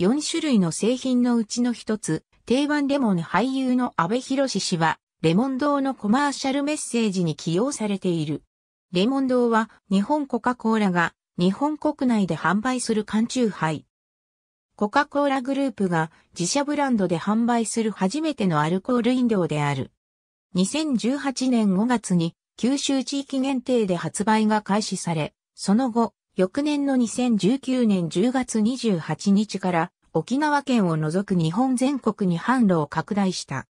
4種類の製品のうちの一つ、定番レモン俳優の安部博氏は、レモン堂のコマーシャルメッセージに起用されている。レモン堂は日本コカ・コーラが日本国内で販売する缶中杯。コカ・コーラグループが自社ブランドで販売する初めてのアルコール飲料である。2018年5月に九州地域限定で発売が開始され、その後、翌年の2019年10月28日から沖縄県を除く日本全国に販路を拡大した。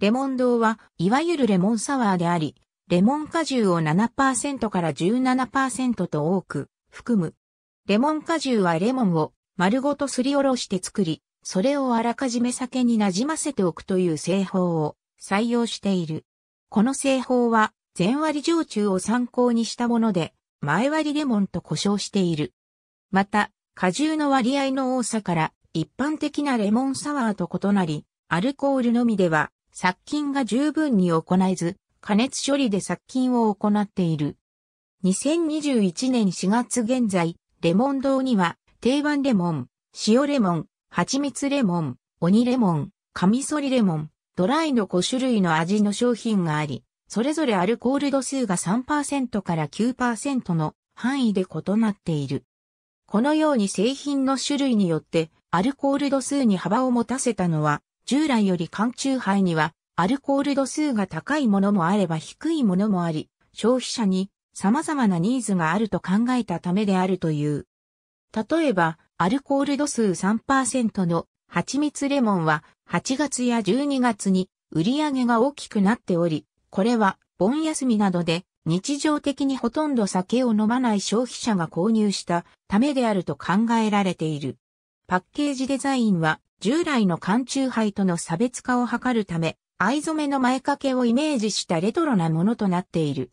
レモン堂は、いわゆるレモンサワーであり、レモン果汁を7%から17%と多く含む。レモン果汁はレモンを丸ごとすりおろして作り、それをあらかじめ酒になじませておくという製法を採用している。この製法は、全割焼酎を参考にしたもので、前割レモンと呼称している。また、果汁の割合の多さから一般的なレモンサワーと異なり、アルコールのみでは殺菌が十分に行えず、加熱処理で殺菌を行っている。2021年4月現在、レモン堂には定番レモン、塩レモン、蜂蜜レモン、鬼レモン、カミソリレモン、ドライの5種類の味の商品があり、それぞれアルコール度数が3%から9%の範囲で異なっている。このように製品の種類によってアルコール度数に幅を持たせたのは、従来より缶中杯にはアルコール度数が高いものもあれば低いものもあり、消費者に様々なニーズがあると考えたためであるという。例えば、アルコール度数3%の蜂蜜レモンは8月や12月に売り上げが大きくなっており、これは、盆休みなどで、日常的にほとんど酒を飲まない消費者が購入したためであると考えられている。パッケージデザインは従来の缶中杯との差別化を図るため、藍染めの前掛けをイメージしたレトロなものとなっている。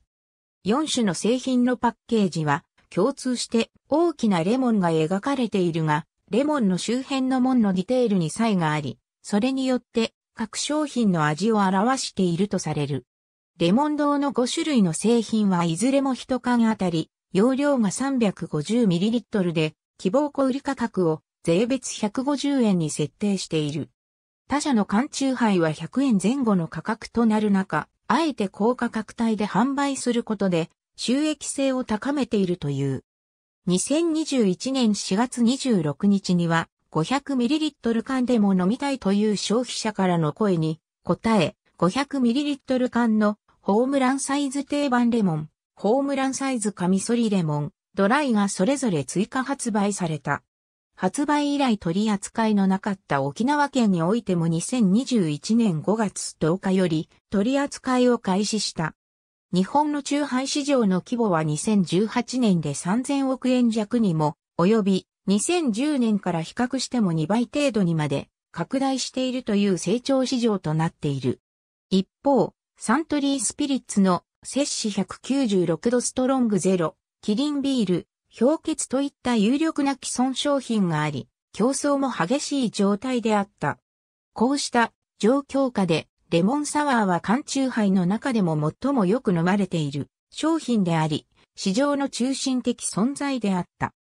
4種の製品のパッケージは共通して大きなレモンが描かれているが、レモンの周辺の門のディテールに差異があり、それによって各商品の味を表しているとされる。レモン堂の5種類の製品はいずれも1缶あたり、容量が 350ml で、希望小売価格を税別150円に設定している。他社の缶中杯は100円前後の価格となる中、あえて高価格帯で販売することで、収益性を高めているという。2021年4月26日には、500ml 缶でも飲みたいという消費者からの声に、答え、500ml 缶のホームランサイズ定番レモン、ホームランサイズカミソリレモン、ドライがそれぞれ追加発売された。発売以来取り扱いのなかった沖縄県においても2021年5月10日より取り扱いを開始した。日本の中杯市場の規模は2018年で3000億円弱にも及び2010年から比較しても2倍程度にまで拡大しているという成長市場となっている。一方、サントリースピリッツの摂氏196度ストロングゼロ、キリンビール、氷結といった有力な既存商品があり、競争も激しい状態であった。こうした状況下で、レモンサワーは缶中杯の中でも最もよく飲まれている商品であり、市場の中心的存在であった。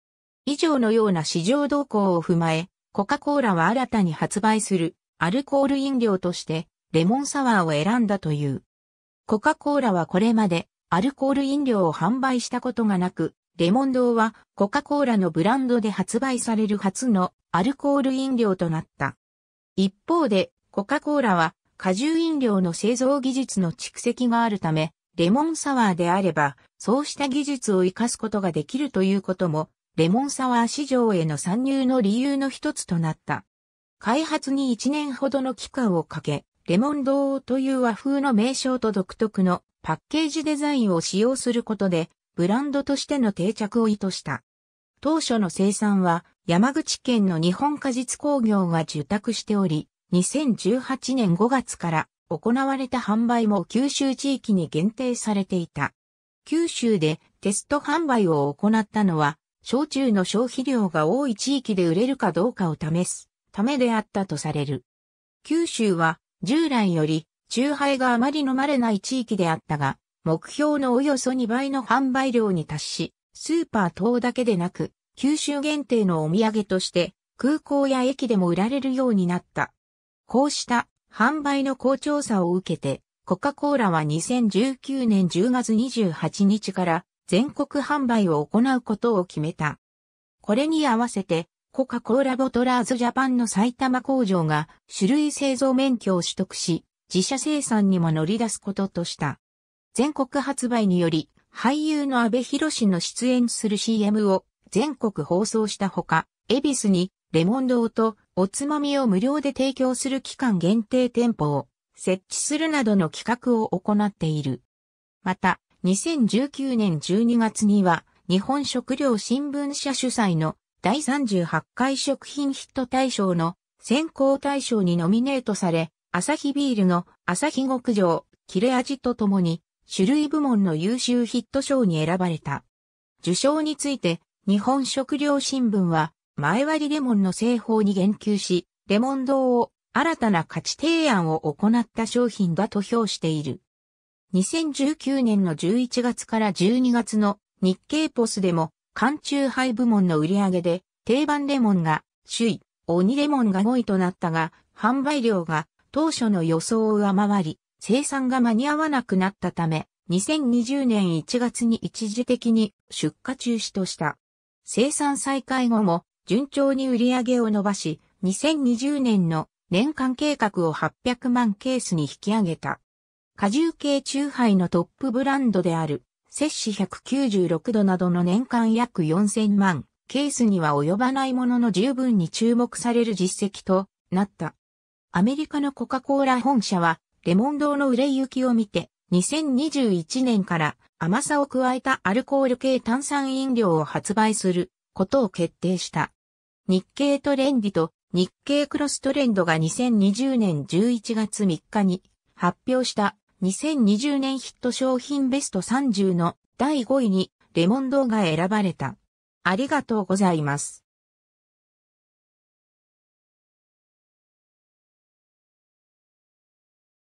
以上のような市場動向を踏まえ、コカ・コーラは新たに発売するアルコール飲料としてレモンサワーを選んだという。コカ・コーラはこれまでアルコール飲料を販売したことがなく、レモンドはコカ・コーラのブランドで発売される初のアルコール飲料となった。一方でコカ・コーラは果汁飲料の製造技術の蓄積があるため、レモンサワーであれば、そうした技術を活かすことができるということも、レモンサワー市場への参入の理由の一つとなった。開発に1年ほどの期間をかけ、レモン堂という和風の名称と独特のパッケージデザインを使用することで、ブランドとしての定着を意図した。当初の生産は山口県の日本果実工業が受託しており、2018年5月から行われた販売も九州地域に限定されていた。九州でテスト販売を行ったのは、焼酎の消費量が多い地域で売れるかどうかを試すためであったとされる。九州は従来より、中杯があまり飲まれない地域であったが、目標のおよそ2倍の販売量に達し、スーパー等だけでなく、九州限定のお土産として、空港や駅でも売られるようになった。こうした販売の好調さを受けて、コカ・コーラは2019年10月28日から全国販売を行うことを決めた。これに合わせてコカ・コーラボトラーズジャパンの埼玉工場が種類製造免許を取得し、自社生産にも乗り出すこととした。全国発売により、俳優の安倍博の出演する CM を全国放送したほか、恵比寿にレモン堂とおつまみを無料で提供する期間限定店舗を設置するなどの企画を行っている。また、2019年12月には日本食料新聞社主催の第38回食品ヒット大賞の選考大賞にノミネートされ、アサヒビールのアサヒ極上、切れ味とともに、種類部門の優秀ヒット賞に選ばれた。受賞について、日本食料新聞は、前割りレモンの製法に言及し、レモン堂を新たな価値提案を行った商品だと評している。2019年の11月から12月の日経ポスでも缶中杯部門の売り上げで、定番レモンが首位、鬼レモンが5位となったが、販売量が当初の予想を上回り、生産が間に合わなくなったため、2020年1月に一時的に出荷中止とした。生産再開後も順調に売り上げを伸ばし、2020年の年間計画を800万ケースに引き上げた。果汁系中杯のトップブランドである摂氏196度などの年間約4000万ケースには及ばないものの十分に注目される実績となった。アメリカのコカ・コーラ本社は、レモン堂の売れ行きを見て、2021年から甘さを加えたアルコール系炭酸飲料を発売することを決定した。日経トレンディと日経クロストレンドが2020年11月3日に発表した2020年ヒット商品ベスト30の第5位にレモン動画選ばれた。ありがとうございます。